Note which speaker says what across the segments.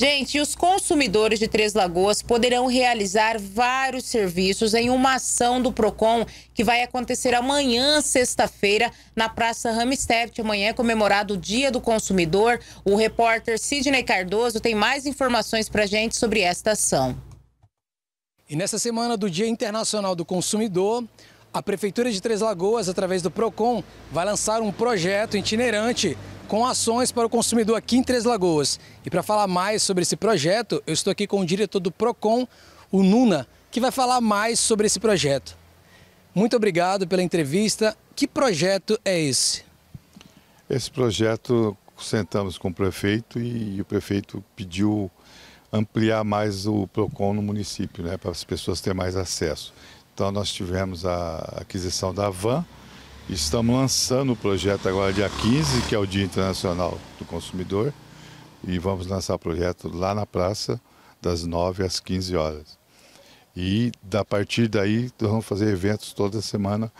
Speaker 1: Gente, os consumidores de Três Lagoas poderão realizar vários serviços em uma ação do PROCON que vai acontecer amanhã, sexta-feira, na Praça Ramsteft. Amanhã é comemorado o Dia do Consumidor. O repórter Sidney Cardoso tem mais informações para gente sobre esta ação.
Speaker 2: E nessa semana do Dia Internacional do Consumidor, a Prefeitura de Três Lagoas, através do PROCON, vai lançar um projeto itinerante com ações para o consumidor aqui em Três Lagoas. E para falar mais sobre esse projeto, eu estou aqui com o diretor do PROCON, o Nuna, que vai falar mais sobre esse projeto. Muito obrigado pela entrevista. Que projeto é esse?
Speaker 1: Esse projeto sentamos com o prefeito e o prefeito pediu ampliar mais o PROCON no município, né, para as pessoas terem mais acesso. Então nós tivemos a aquisição da van, estamos lançando o projeto agora dia 15, que é o Dia Internacional do Consumidor, e vamos lançar o projeto lá na praça, das 9 às 15 horas. E a partir daí nós vamos fazer eventos toda semana.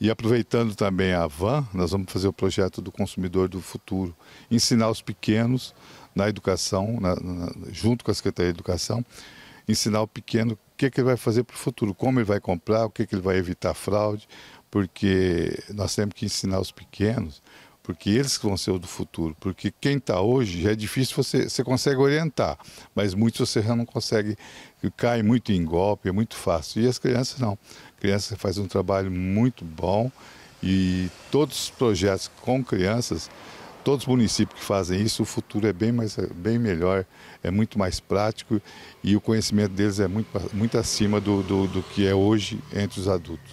Speaker 1: E aproveitando também a van, nós vamos fazer o projeto do consumidor do futuro, ensinar os pequenos na educação, na, na, junto com a Secretaria de Educação, ensinar o pequeno que, é que ele vai fazer para o futuro, como ele vai comprar, o que, é que ele vai evitar fraude, porque nós temos que ensinar os pequenos, porque eles vão ser o do futuro, porque quem está hoje já é difícil você, você consegue orientar, mas muitos você já não consegue, cai muito em golpe, é muito fácil. E as crianças não. A criança faz um trabalho muito bom e todos os projetos com crianças todos os municípios que fazem isso, o futuro é bem, mais, bem melhor, é muito mais prático e o conhecimento deles é muito, muito acima do, do, do que é hoje entre os adultos.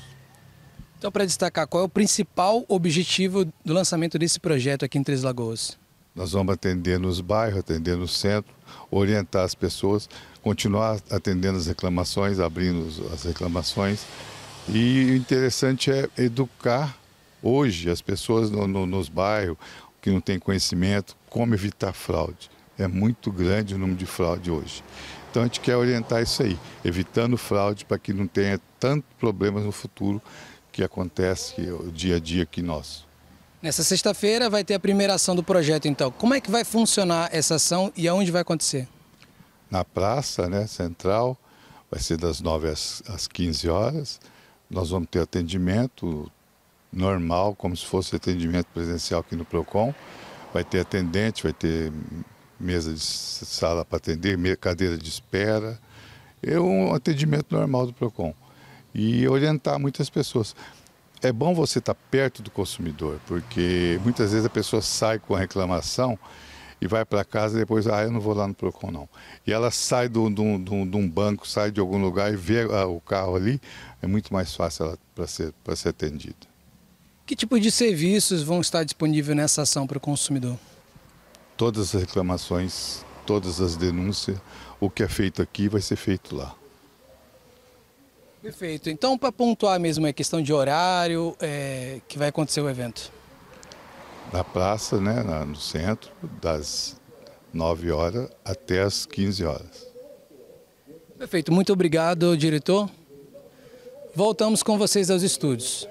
Speaker 2: Então, para destacar, qual é o principal objetivo do lançamento desse projeto aqui em Três Lagoas?
Speaker 1: Nós vamos atender nos bairros, atender no centro, orientar as pessoas, continuar atendendo as reclamações, abrindo as reclamações. E o interessante é educar hoje as pessoas no, no, nos bairros, que não tem conhecimento, como evitar fraude. É muito grande o número de fraude hoje. Então a gente quer orientar isso aí, evitando fraude para que não tenha tantos problemas no futuro que acontece é o dia a dia aqui nosso.
Speaker 2: Nessa sexta-feira vai ter a primeira ação do projeto, então. Como é que vai funcionar essa ação e aonde vai acontecer?
Speaker 1: Na praça né, central, vai ser das 9 às, às 15 horas. Nós vamos ter atendimento normal, como se fosse atendimento presencial aqui no PROCON. Vai ter atendente, vai ter mesa de sala para atender, cadeira de espera. É um atendimento normal do PROCON. E orientar muitas pessoas. É bom você estar perto do consumidor, porque muitas vezes a pessoa sai com a reclamação e vai para casa e depois, ah, eu não vou lá no PROCON não. E ela sai de um banco, sai de algum lugar e vê ah, o carro ali, é muito mais fácil para ser, ser atendida.
Speaker 2: Que tipo de serviços vão estar disponíveis nessa ação para o consumidor?
Speaker 1: Todas as reclamações, todas as denúncias, o que é feito aqui vai ser feito lá.
Speaker 2: Perfeito. Então, para pontuar mesmo, é questão de horário é, que vai acontecer o evento?
Speaker 1: Na praça, né, no centro, das 9 horas até as 15 horas.
Speaker 2: Perfeito. Muito obrigado, diretor. Voltamos com vocês aos estúdios.